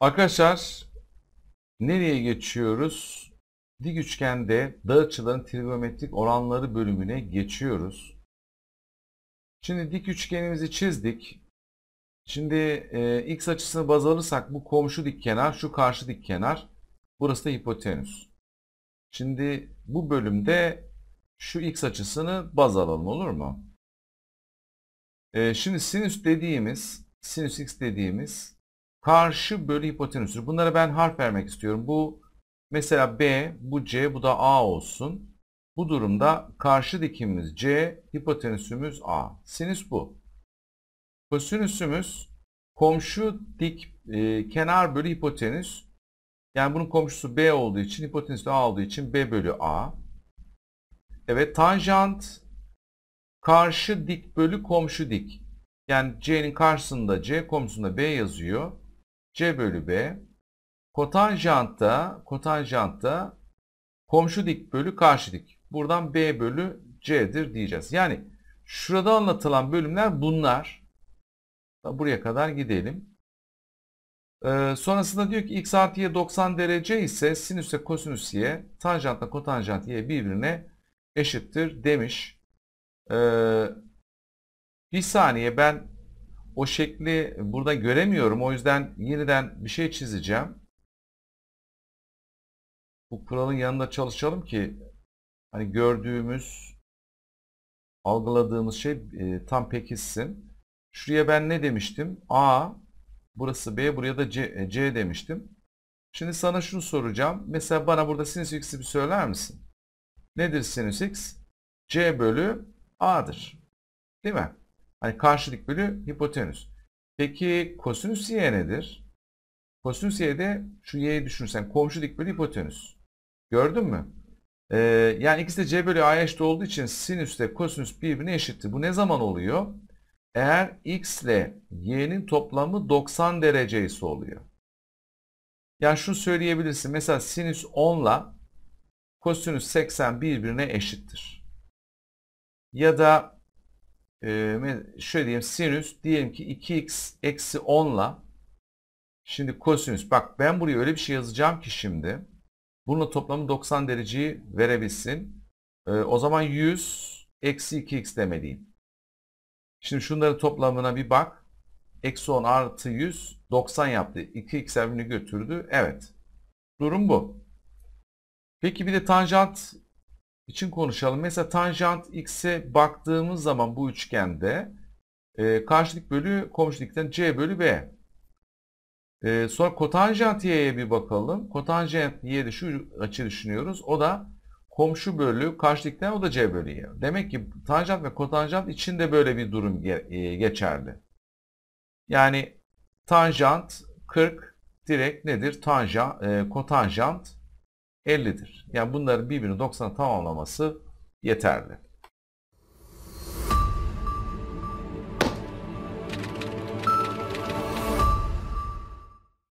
Arkadaşlar nereye geçiyoruz? Dik üçgende dar açıların trigonometrik oranları bölümüne geçiyoruz. Şimdi dik üçgenimizi çizdik. Şimdi e, x açısını baz alırsak bu komşu dik kenar, şu karşı dik kenar. Burası da hipotenüs. Şimdi bu bölümde şu x açısını baz alalım olur mu? E, şimdi sinüs dediğimiz, sinüs x dediğimiz Karşı bölü hipotenüsü. Bunlara ben harf vermek istiyorum. Bu mesela B, bu C, bu da A olsun. Bu durumda karşı dikimimiz C, hipotenüsümüz A. Sinüs bu. Kosinüsümüz komşu dik e, kenar bölü hipotenüs. Yani bunun komşusu B olduğu için hipotenüs de A olduğu için B bölü A. Evet tanjant karşı dik bölü komşu dik. Yani C'nin karşısında C komşusunda B yazıyor. C bölü B. Kotanjantta, kotanjantta komşu dik bölü karşı dik. Buradan B bölü C'dir diyeceğiz. Yani şurada anlatılan bölümler bunlar. Buraya kadar gidelim. Ee, sonrasında diyor ki x artı y 90 derece ise sinüse kosinüs y tanjantla kotanjant y birbirine eşittir demiş. Ee, bir saniye ben o şekli burada göremiyorum. O yüzden yeniden bir şey çizeceğim. Bu kuralın yanında çalışalım ki hani gördüğümüz algıladığımız şey e, tam pekişsin. Şuraya ben ne demiştim? A, burası B, buraya da C, e, C demiştim. Şimdi sana şunu soracağım. Mesela bana burada sinüs x'i bir söyler misin? Nedir sinüs x? C bölü A'dır. Değil mi? Hani karşılık bölü hipotenüs. Peki kosinüs y nedir? Kosinüs y de şu y'yi düşünürsen komşu dik bölü hipotenüs. Gördün mü? Ee, yani ikisi de c bölü a'ya eşit olduğu için sinüs ile kosinüs birbirine eşittir. Bu ne zaman oluyor? Eğer x ile y'nin toplamı 90 derece ise oluyor. Yani şunu söyleyebilirsin. Mesela sinüs 10 ile kosinüs 80 birbirine eşittir. Ya da e, şöyle diyelim sinüs diyelim ki 2x eksi 10 ile şimdi kosinüs bak ben buraya öyle bir şey yazacağım ki şimdi bununla toplamı 90 dereceyi verebilsin. E, o zaman 100 eksi 2x demeliyim. Şimdi şunların toplamına bir bak. Eksi 10 artı 100 90 yaptı. 2x evrini götürdü. Evet. Durum bu. Peki bir de tanjant için konuşalım. Mesela tanjant x'e baktığımız zaman bu üçgende e, karşılık bölü komşuluktan c bölü b. E, sonra kotanjant y'ye bir bakalım. Kotanjant de şu açı düşünüyoruz. O da komşu bölü karşılıkten o da c bölü y. Demek ki tanjant ve kotanjant içinde böyle bir durum ge e, geçerli. Yani tanjant 40 direkt nedir? Tanja e, kotanjant 50'dir. Yani bunların birbirini 90 tamamlaması yeterli.